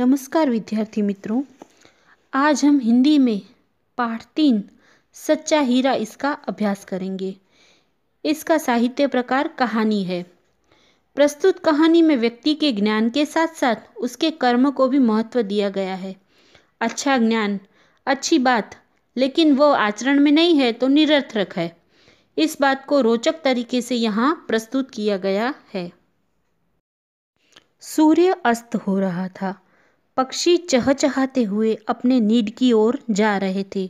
नमस्कार विद्यार्थी मित्रों आज हम हिंदी में पाठ तीन सच्चा हीरा इसका अभ्यास करेंगे इसका साहित्य प्रकार कहानी है प्रस्तुत कहानी में व्यक्ति के ज्ञान के साथ साथ उसके कर्म को भी महत्व दिया गया है अच्छा ज्ञान अच्छी बात लेकिन वो आचरण में नहीं है तो निरर्थक है इस बात को रोचक तरीके से यहाँ प्रस्तुत किया गया है सूर्य अस्त हो रहा था पक्षी चहचहाते हुए अपने नीड की ओर जा रहे थे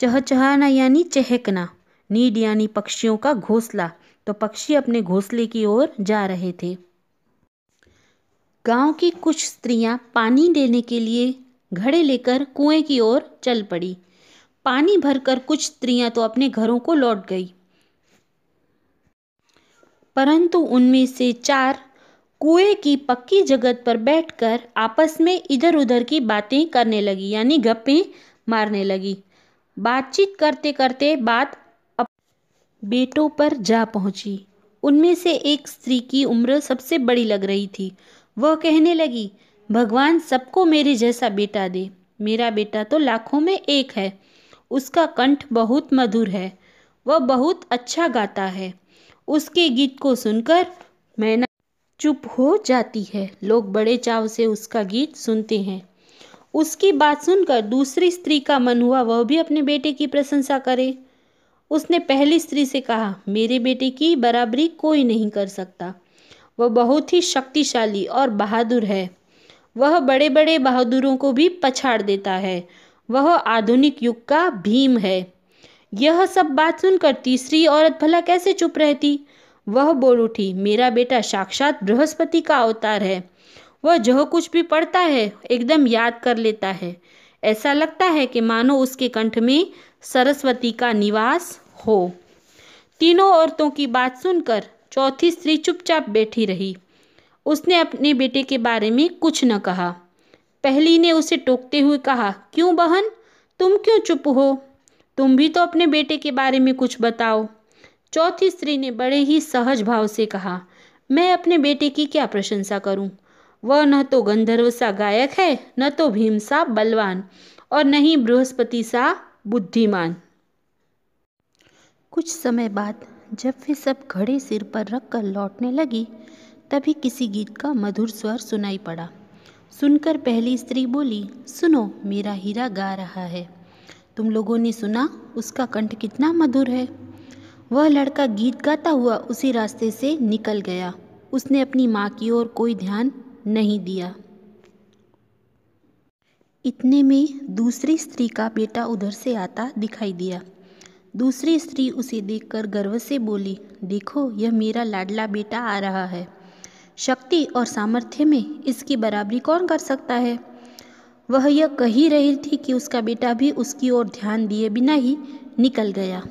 चहचहाना यानी चहकना नीड यानी पक्षियों का घोंसला तो पक्षी अपने घोंसले की ओर जा रहे थे गांव की कुछ स्त्रियां पानी देने के लिए घड़े लेकर कुएं की ओर चल पड़ी पानी भरकर कुछ स्त्रियां तो अपने घरों को लौट गई परंतु उनमें से चार कुएं की पक्की जगत पर बैठकर आपस में इधर उधर की बातें करने लगी यानी गप्पें मारने लगी बातचीत करते करते बात अप बेटों पर जा पहुंची उनमें से एक स्त्री की उम्र सबसे बड़ी लग रही थी वह कहने लगी भगवान सबको मेरे जैसा बेटा दे मेरा बेटा तो लाखों में एक है उसका कंठ बहुत मधुर है वह बहुत अच्छा गाता है उसके गीत को सुनकर मैंने चुप हो जाती है लोग बड़े चाव से उसका गीत सुनते हैं उसकी बात सुनकर दूसरी स्त्री का मन हुआ वह भी अपने बेटे की प्रशंसा करे उसने पहली स्त्री से कहा मेरे बेटे की बराबरी कोई नहीं कर सकता वह बहुत ही शक्तिशाली और बहादुर है वह बड़े बड़े बहादुरों को भी पछाड़ देता है वह आधुनिक युग का भीम है यह सब बात सुनकर तीसरी औरत भला कैसे चुप रहती वह बोल उठी मेरा बेटा साक्षात बृहस्पति का अवतार है वह जो कुछ भी पढ़ता है एकदम याद कर लेता है ऐसा लगता है कि मानो उसके कंठ में सरस्वती का निवास हो तीनों औरतों की बात सुनकर चौथी स्त्री चुपचाप बैठी रही उसने अपने बेटे के बारे में कुछ न कहा पहली ने उसे टोकते हुए कहा क्यों बहन तुम क्यों चुप हो तुम भी तो अपने बेटे के बारे में कुछ बताओ चौथी स्त्री ने बड़े ही सहज भाव से कहा मैं अपने बेटे की क्या प्रशंसा करूं? वह न तो गंधर्व सा गायक है न तो भीम सा बलवान और न ही बृहस्पति सा बुद्धिमान कुछ समय बाद जब वे सब घड़े सिर पर रख कर लौटने लगी तभी किसी गीत का मधुर स्वर सुनाई पड़ा सुनकर पहली स्त्री बोली सुनो मेरा हीरा गा रहा है तुम लोगों ने सुना उसका कंठ कितना मधुर है वह लड़का गीत गाता हुआ उसी रास्ते से निकल गया उसने अपनी माँ की ओर कोई ध्यान नहीं दिया इतने में दूसरी स्त्री का बेटा उधर से आता दिखाई दिया दूसरी स्त्री उसे देखकर गर्व से बोली देखो यह मेरा लाडला बेटा आ रहा है शक्ति और सामर्थ्य में इसकी बराबरी कौन कर सकता है वह यह कही रही थी कि उसका बेटा भी उसकी ओर ध्यान दिए बिना ही निकल गया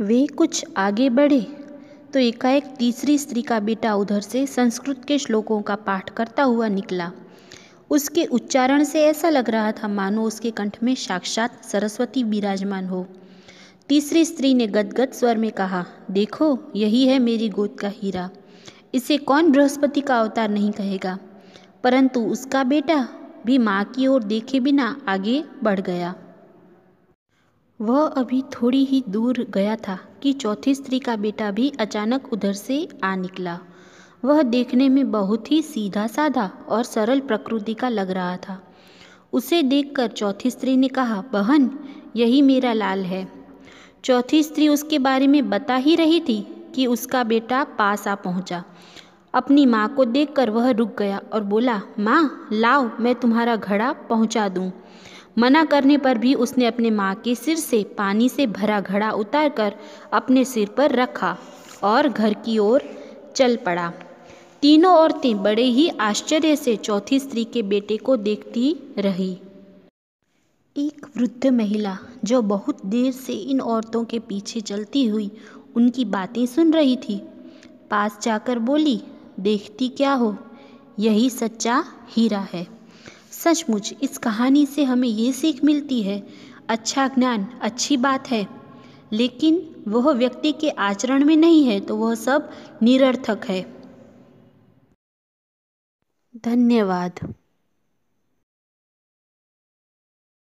वे कुछ आगे बढ़े तो एकाएक तीसरी स्त्री का बेटा उधर से संस्कृत के श्लोकों का पाठ करता हुआ निकला उसके उच्चारण से ऐसा लग रहा था मानो उसके कंठ में साक्षात सरस्वती विराजमान हो तीसरी स्त्री ने गदगद स्वर में कहा देखो यही है मेरी गोद का हीरा इसे कौन बृहस्पति का अवतार नहीं कहेगा परंतु उसका बेटा भी माँ की ओर देखे बिना आगे बढ़ गया वह अभी थोड़ी ही दूर गया था कि चौथी स्त्री का बेटा भी अचानक उधर से आ निकला वह देखने में बहुत ही सीधा साधा और सरल प्रकृति का लग रहा था उसे देखकर चौथी स्त्री ने कहा बहन यही मेरा लाल है चौथी स्त्री उसके बारे में बता ही रही थी कि उसका बेटा पास आ पहुंचा। अपनी माँ को देखकर वह रुक गया और बोला माँ लाओ मैं तुम्हारा घड़ा पहुँचा दूँ मना करने पर भी उसने अपने माँ के सिर से पानी से भरा घड़ा उतारकर अपने सिर पर रखा और घर की ओर चल पड़ा तीनों औरतें बड़े ही आश्चर्य से चौथी स्त्री के बेटे को देखती रही एक वृद्ध महिला जो बहुत देर से इन औरतों के पीछे चलती हुई उनकी बातें सुन रही थी पास जाकर बोली देखती क्या हो यही सच्चा हीरा है सचमुच इस कहानी से हमें ये सीख मिलती है अच्छा ज्ञान अच्छी बात है लेकिन वह व्यक्ति के आचरण में नहीं है तो वह सब निरर्थक है धन्यवाद